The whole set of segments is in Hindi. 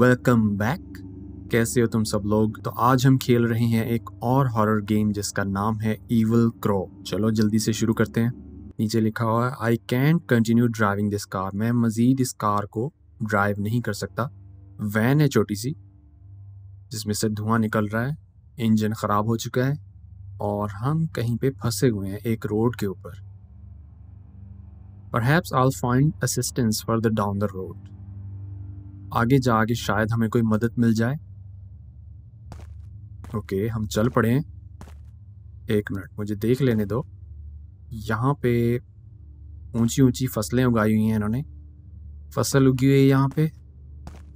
वेलकम बैक कैसे हो तुम सब लोग तो आज हम खेल रहे हैं एक और हॉरर गेम जिसका नाम है ईवल क्रो चलो जल्दी से शुरू करते हैं नीचे लिखा हुआ है I can't continue driving this car मैं मज़ीद इस कार को ड्राइव नहीं कर सकता वैन है छोटी सी जिसमें से धुआं निकल रहा है इंजन ख़राब हो चुका है और हम कहीं पे फंसे हुए हैं एक रोड के ऊपर perhaps I find assistance the down the road आगे जा के शायद हमें कोई मदद मिल जाए ओके हम चल पड़े एक मिनट मुझे देख लेने दो यहाँ पे ऊंची ऊंची फसलें उगाई हुई हैं इन्होंने फसल उगी हुई है यहाँ पे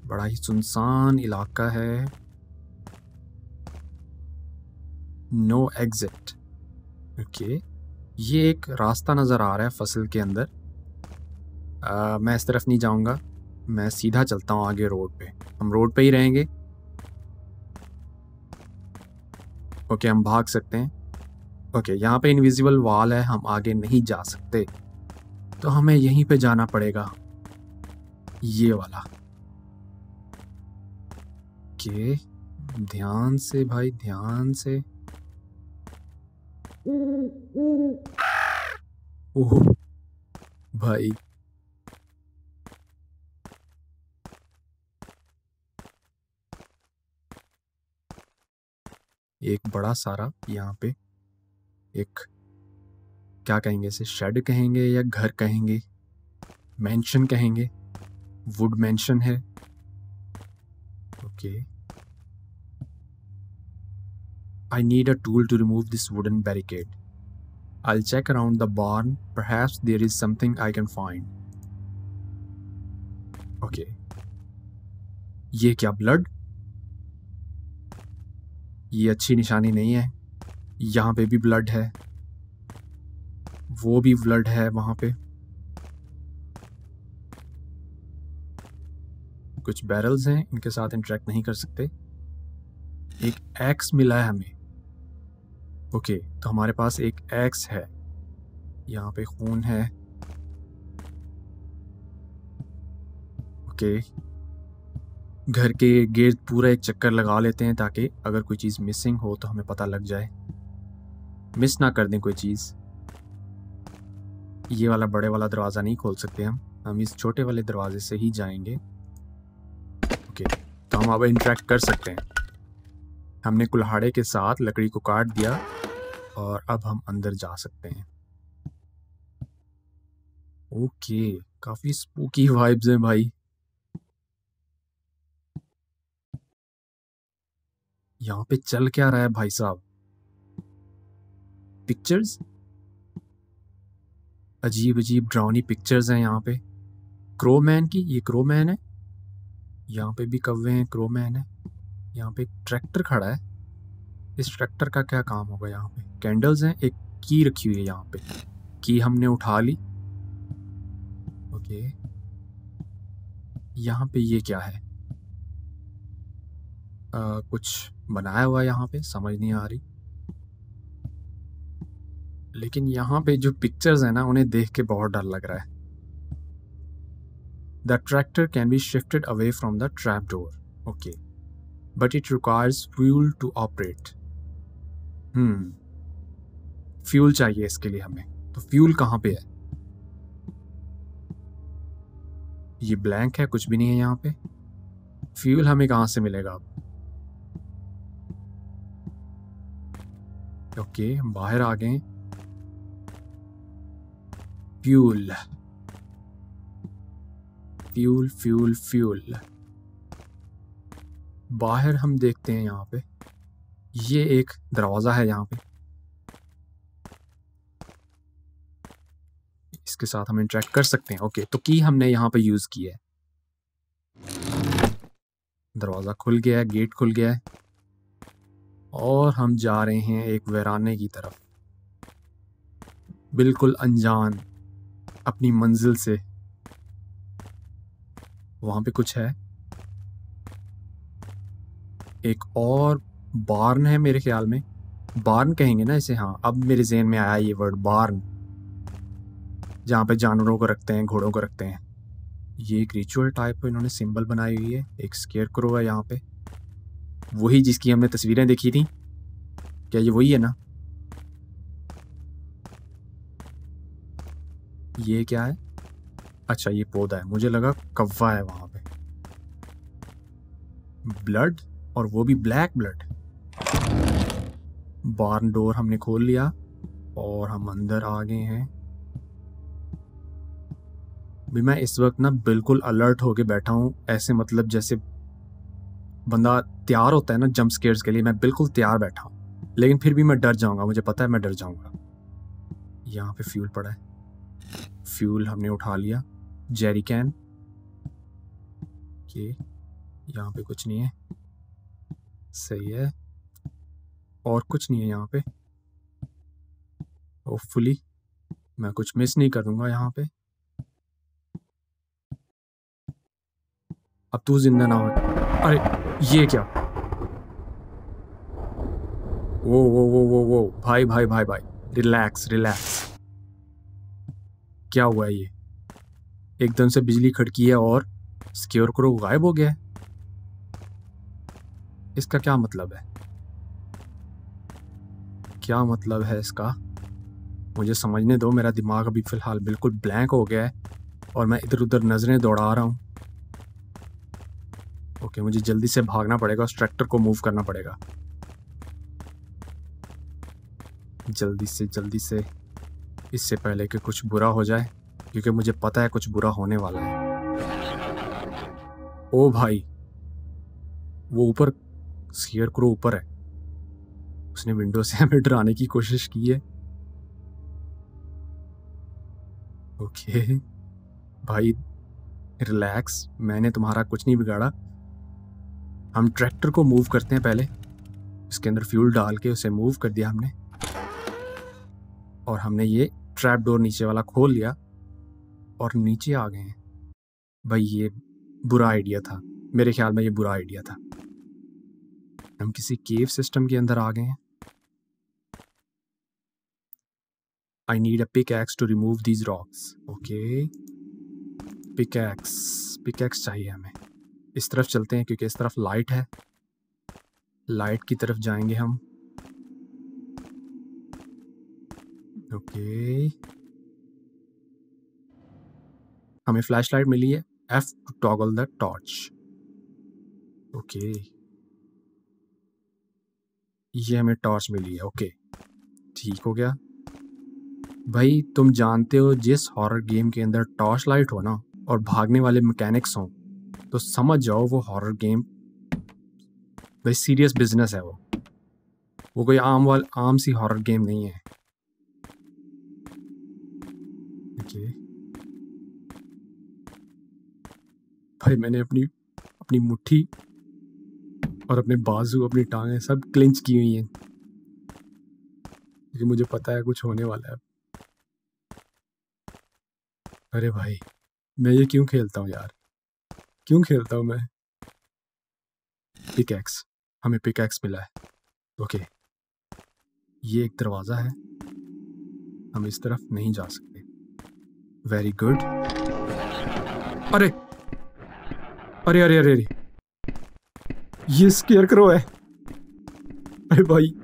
बड़ा ही सुनसान इलाका है नो एग्जिट ओके ये एक रास्ता नज़र आ रहा है फसल के अंदर आ, मैं इस तरफ नहीं जाऊँगा मैं सीधा चलता हूँ आगे रोड पे हम रोड पे ही रहेंगे ओके हम भाग सकते हैं ओके यहाँ पे इनविजिबल वॉल है हम आगे नहीं जा सकते तो हमें यहीं पे जाना पड़ेगा ये वाला के ध्यान से भाई ध्यान से ओह भाई एक बड़ा सारा यहाँ पे एक क्या कहेंगे इसे शेड कहेंगे या घर कहेंगे मेंशन कहेंगे वुड मेंशन है okay I need a tool to remove this wooden barricade I check around the barn perhaps there is something I can find okay ये क्या ब्लड ये अच्छी निशानी नहीं है यहाँ पे भी ब्लड है वो भी ब्लड है वहाँ पे कुछ बैरल्स हैं इनके साथ इंटरेक्ट नहीं कर सकते एक एक्स मिला है हमें ओके तो हमारे पास एक एक्स है यहाँ पे खून है ओके घर के गेट पूरा एक चक्कर लगा लेते हैं ताकि अगर कोई चीज़ मिसिंग हो तो हमें पता लग जाए मिस ना कर दें कोई चीज़ ये वाला बड़े वाला दरवाज़ा नहीं खोल सकते हम हम इस छोटे वाले दरवाजे से ही जाएंगे ओके तो हम अब इंट्रैक्ट कर सकते हैं हमने कुल्हाड़े के साथ लकड़ी को काट दिया और अब हम अंदर जा सकते हैं ओके काफ़ी स्पूकी वाइब्स हैं भाई यहाँ पे चल क्या रहा है भाई साहब पिक्चर्स अजीब अजीब ड्राउनी पिक्चर्स हैं यहाँ पे क्रो मैन की ये क्रो मैन है यहाँ पे भी कवे हैं क्रो मैन है यहाँ पे ट्रैक्टर खड़ा है इस ट्रैक्टर का क्या काम होगा यहाँ पे कैंडल्स हैं एक की रखी हुई है यहाँ पे की हमने उठा ली ओके यहाँ पे ये क्या है आ, कुछ बनाया हुआ है यहाँ पे समझ नहीं आ रही लेकिन यहाँ पे जो पिक्चर्स हैं ना उन्हें देख के बहुत डर लग रहा है the tractor can be shifted away from the trap door okay but it requires fuel to operate hmm fuel चाहिए इसके लिए हमें तो फ्यूल कहाँ पे है ये ब्लैंक है कुछ भी नहीं है यहाँ पे फ्यूल हमें कहाँ से मिलेगा अब ओके बाहर आ गए फ्यूल फ्यूल फ्यूल फ्यूल बाहर हम देखते हैं यहाँ पे ये एक दरवाज़ा है यहाँ पे इसके साथ हम इंटरेक्ट कर सकते हैं ओके तो की हमने यहाँ पे यूज़ की है दरवाज़ा खुल गया है गेट खुल गया है और हम जा रहे हैं एक वराने की तरफ बिल्कुल अनजान अपनी मंजिल से वहां पे कुछ है एक और बार्न है मेरे ख्याल में बार्न कहेंगे ना इसे हाँ अब मेरे जहन में आया ये वर्ड बार्न जहाँ पे जानवरों को रखते हैं घोड़ों को रखते हैं ये एक रिचुअल टाइप इन्होंने सिंबल बनाई हुई है एक स्केयर क्रो है यहाँ पे वही जिसकी हमने तस्वीरें देखी थी क्या ये वही है ना ये क्या है अच्छा ये पौधा है मुझे लगा कव्वा है वहां पे ब्लड और वो भी ब्लैक ब्लड बार्न डोर हमने खोल लिया और हम अंदर आ गए हैं भी मैं इस वक्त ना बिल्कुल अलर्ट होके बैठा हूँ ऐसे मतलब जैसे बंदा तैयार होता है ना जंप स्केयर्स के लिए मैं बिल्कुल तैयार बैठा हूँ लेकिन फिर भी मैं डर जाऊंगा मुझे पता है मैं डर जाऊंगा यहाँ पे फ्यूल पड़ा है फ्यूल हमने उठा लिया जेरी कैन के यहाँ पे कुछ नहीं है सही है और कुछ नहीं है यहाँ पे होपफुली मैं कुछ मिस नहीं कर दूंगा यहाँ पे अब तू जिंदा ना हो अरे ये क्या वो वो वो वो वो भाई भाई भाई भाई रिलैक्स रिलैक्स क्या हुआ ये एकदम से बिजली खड़की है और स्क्योर क्रो गायब हो गया है इसका क्या मतलब है क्या मतलब है इसका मुझे समझने दो मेरा दिमाग अभी फ़िलहाल बिल्कुल ब्लैंक हो गया है और मैं इधर उधर नज़रें दौड़ा रहा हूँ ओके मुझे जल्दी से भागना पड़ेगा उस ट्रैक्टर को मूव करना पड़ेगा जल्दी से जल्दी से इससे पहले कि कुछ बुरा हो जाए क्योंकि मुझे पता है कुछ बुरा होने वाला है ओ भाई वो ऊपर सीयर क्रो ऊपर है उसने विंडो से हमें डराने की कोशिश की है ओके भाई रिलैक्स मैंने तुम्हारा कुछ नहीं बिगाड़ा हम ट्रैक्टर को मूव करते हैं पहले इसके अंदर फ्यूल डाल के उसे मूव कर दिया हमने और हमने ये ट्रैप डोर नीचे वाला खोल लिया और नीचे आ गए हैं भाई ये बुरा आइडिया था मेरे ख्याल में ये बुरा आइडिया था हम किसी केव सिस्टम के अंदर आ गए हैं I need a pickaxe to remove these rocks okay pickaxe pickaxe चाहिए हमें इस तरफ चलते हैं क्योंकि इस तरफ लाइट है लाइट की तरफ जाएंगे हम ओके हमें फ्लैश लाइट मिली है F two toggle the torch okay ये हमें टॉर्च मिली है ओके ठीक हो गया भाई तुम जानते हो जिस हॉरर गेम के अंदर टॉर्च लाइट हो ना और भागने वाले मैकेनिक्स हों तो समझ जाओ वो हॉरर गेम भाई सीरियस बिजनेस है वो वो कोई आम वाल आम सी हॉरर गेम नहीं है okay. भाई मैंने अपनी अपनी मुट्ठी और अपने बाजू अपनी टांगें सब क्लिंच की हुई हैं क्योंकि मुझे पता है कुछ होने वाला है अरे भाई मैं ये क्यों खेलता हूँ यार क्यों खेलता हूं मैं पिकैक्स हमें पिकैक्स मिला है ओके ये एक दरवाज़ा है हम इस तरफ नहीं जा सकते वेरी गुड अरे अरे अरे अरे अरे ये स्केयर करो है अरे भाई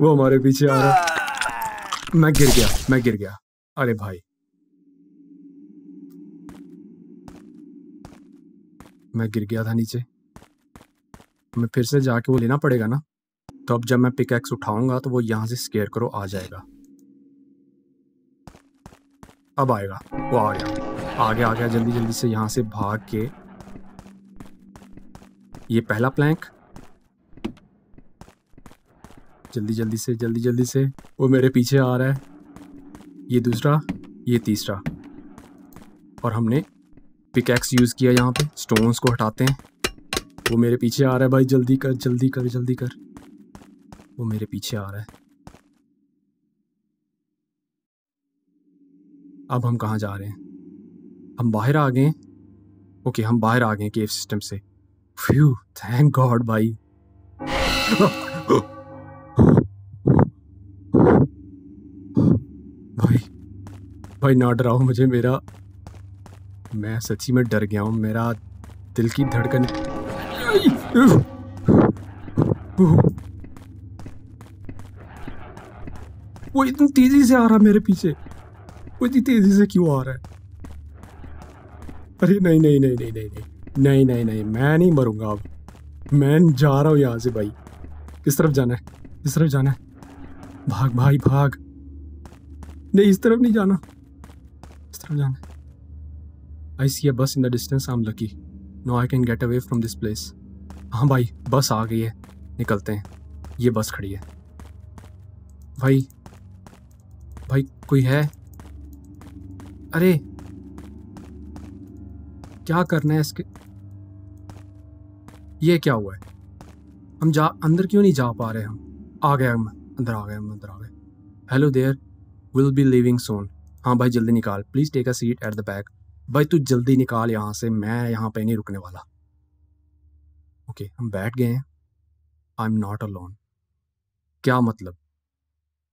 वो हमारे पीछे आ रहा मैं गिर गया मैं गिर गया अरे भाई मैं गिर गया था नीचे मैं फिर से जाके वो लेना पड़ेगा ना तो अब जब मैं पिकैक्स उठाऊंगा तो वो यहाँ से स्केयर करो आ जाएगा अब आएगा वो आ गया आ गया आ गया जल्दी जल्दी से यहाँ से भाग के ये पहला प्लैंक जल्दी जल्दी से जल्दी जल्दी से वो मेरे पीछे आ रहा है ये दूसरा ये तीसरा और हमने पिकैक्स यूज़ किया यहाँ पे स्टोन्स को हटाते हैं वो मेरे पीछे आ रहा है भाई जल्दी कर जल्दी कर जल्दी कर वो मेरे पीछे आ रहा है अब हम कहाँ जा रहे हैं हम बाहर आ गए ओके हम बाहर आ गए केव सिस्टम से फ्यू थैंक गॉड भाई भाई भाई ना डराओ मुझे मेरा मैं सच्ची में डर गया हूँ मेरा दिल की धड़कन वो इतनी तेजी से आ रहा मेरे पीछे वो इतनी तेजी से क्यों आ रहा है अरे नहीं नहीं नहीं नहीं नहीं नहीं नहीं नहीं नहीं मैं नहीं मरूंगा अब मैं जा रहा हूँ यहाँ से भाई किस तरफ जाना है किस तरफ जाना है भाग भाई भाग नहीं इस तरफ नहीं जाना इस तरफ जाना है आई see a bus in the distance I am lucky no I can get away from this place हाँ भाई बस आ गई है निकलते हैं ये बस खड़ी है भाई भाई कोई है अरे क्या करना है इसके ये क्या हुआ है हम जा अंदर क्यों नहीं जा पा रहे हम आ गए हम अंदर आ गए हम अंदर आ गए hello there will be leaving soon हाँ भाई जल्दी निकाल please take a seat at the back भाई तू जल्दी निकाल यहाँ से मैं यहाँ पे नहीं रुकने वाला ओके okay, हम बैठ गए हैं I am not alone क्या मतलब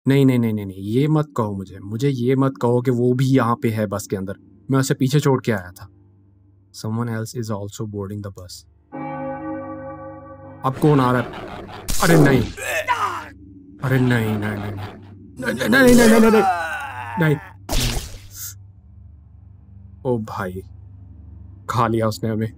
नहीं नहीं नहीं नहीं ये मत कहो मुझे मुझे ये मत कहो कि वो भी यहाँ पे है बस के अंदर मैं उसे पीछे छोड़ के आया था someone else is also boarding the bus अब कौन आ रहा है अरे नहीं अरे नहीं नहीं नहीं नहीं नहीं नहीं नहीं नहीं ओ भाई खा लिया उसने हमें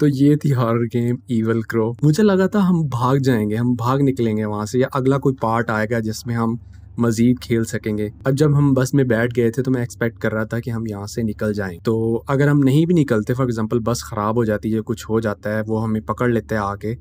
तो ये थी हॉरर गेम ईवल क्रो मुझे लगा था हम भाग जाएंगे हम भाग निकलेंगे वहां से या अगला कोई पार्ट आएगा जिसमें हम मज़ीद खेल सकेंगे अब जब हम बस में बैठ गए थे तो मैं एक्सपेक्ट कर रहा था कि हम यहाँ से निकल जाएं तो अगर हम नहीं भी निकलते फॉर एग्ज़ाम्पल बस ख़राब हो जाती है कुछ हो जाता है वो हमें पकड़ लेते हैं आगे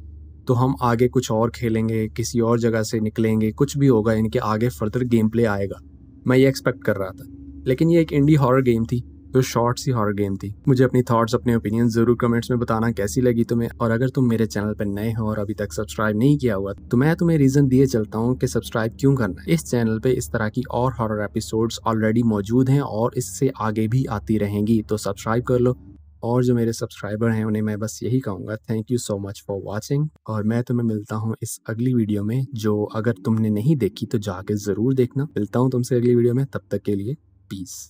तो हम आगे कुछ और खेलेंगे किसी और जगह से निकलेंगे कुछ भी होगा इनके आगे फर्दर गेम प्ले आएगा मैं ये एक्सपेक्ट कर रहा था लेकिन ये एक इंडी हॉरर गेम थी जो शॉर्ट सी हॉरर गेम थी मुझे अपनी थॉट्स अपने ओपिनियन जरूर कमेंट्स में बताना कैसी लगी तुम्हें और अगर तुम मेरे चैनल पर नए हो और अभी तक सब्सक्राइब नहीं किया हुआ तो मैं तुम्हें रीजन दिए चलता हूँ कि सब्सक्राइब क्यों करना इस चैनल पे इस तरह की और हॉरर एपिसोड्स ऑलरेडी मौजूद हैं और इससे आगे भी आती रहेंगी तो सब्सक्राइब कर लो और जो मेरे सब्सक्राइबर हैं उन्हें मैं बस यही कहूँगा thank you so much for watching और मैं तुम्हें मिलता हूँ इस अगली वीडियो में जो अगर तुमने नहीं देखी तो जाके ज़रूर देखना मिलता हूँ तुमसे अगली वीडियो में तब तक के लिए पीस